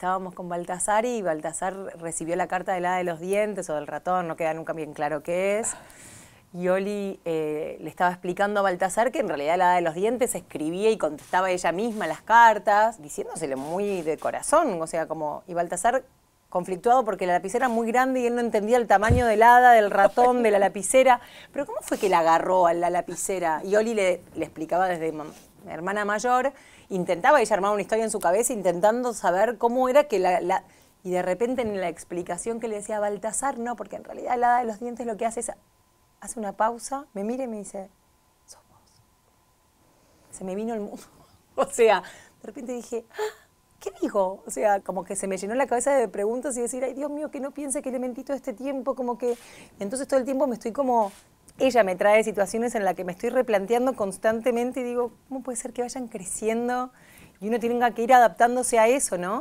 estábamos con Baltasar y Baltasar recibió la carta del hada de los dientes o del ratón, no queda nunca bien claro qué es. Y Oli eh, le estaba explicando a Baltasar que en realidad la hada de los dientes escribía y contestaba ella misma las cartas, diciéndosele muy de corazón, o sea, como... Y Baltasar conflictuado porque la lapicera era muy grande y él no entendía el tamaño del hada, del ratón, de la lapicera. Pero ¿cómo fue que la agarró a la lapicera? Y Oli le, le explicaba desde mi hermana mayor, intentaba ella armar una historia en su cabeza intentando saber cómo era que la, y de repente en la explicación que le decía Baltasar, no, porque en realidad la de los dientes lo que hace es, hace una pausa, me mira y me dice, sos vos. Se me vino el mundo. o sea, de repente dije, ah, ¿qué digo? O sea, como que se me llenó la cabeza de preguntas y decir, ay Dios mío, que no piense que le mentí todo este tiempo, como que entonces todo el tiempo me estoy como ella me trae situaciones en las que me estoy replanteando constantemente y digo, ¿cómo puede ser que vayan creciendo? Y uno tenga que ir adaptándose a eso, ¿no?